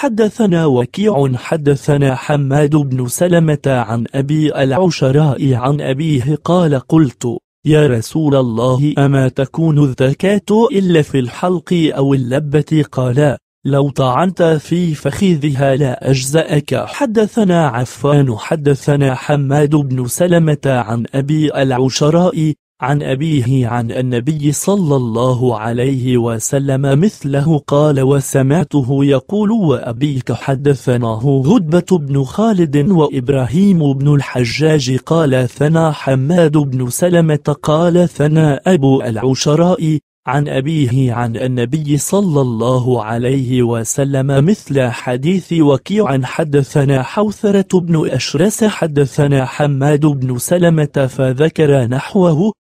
حدثنا وكيع حدثنا حماد بن سلمة عن أبي العشراء عن أبيه قال قلت يا رسول الله أما تكون الذكاة إلا في الحلق أو اللبة قال لو طعنت في فخذها لا أجزأك حدثنا عفان حدثنا حماد بن سلمة عن أبي العشراء عن أبيه عن النبي صلى الله عليه وسلم مثله قال وسمعته يقول وأبيك حدثناه هدبة بن خالد وإبراهيم بن الحجاج قال ثنا حماد بن سلمة قال ثنا أبو العشراء عن أبيه عن النبي صلى الله عليه وسلم مثل حديث وكيع حدثنا حوثرة بن أشرس حدثنا حماد بن سلمة فذكر نحوه